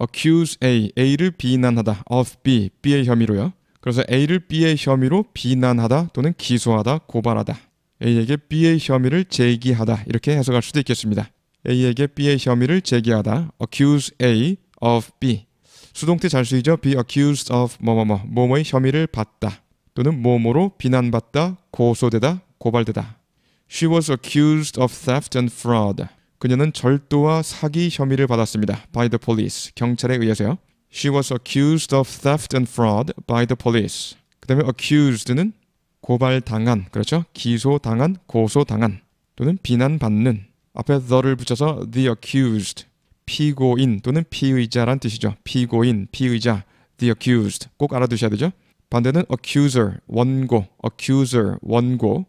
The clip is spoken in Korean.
accuse A, A를 비난하다 of B, B의 혐의로요. 그래서 A를 B의 혐의로 비난하다 또는 기소하다, 고발하다. A에게 B의 혐의를 제기하다 이렇게 해석할 수도 있겠습니다. A에게 B의 혐의를 제기하다 accuse A of B 수동태 잘 쓰이죠? be accused of 뭐뭐뭐 뭐. 뭐뭐의 혐의를 받다 또는 뭐뭐로 비난받다, 고소되다, 고발되다 She was accused of theft and fraud 그녀는 절도와 사기 혐의를 받았습니다. by the police. 경찰에 의해서요. She was accused of theft and fraud by the police. 그다음에 accused는 고발당한, 그렇죠? 기소당한, 고소당한 또는 비난받는 앞에 the를 붙여서 the accused 피고인 또는 피의자란 뜻이죠. 피고인, 피의자, the accused 꼭 알아두셔야 되죠. 반대는 accuser 원고, accuser 원고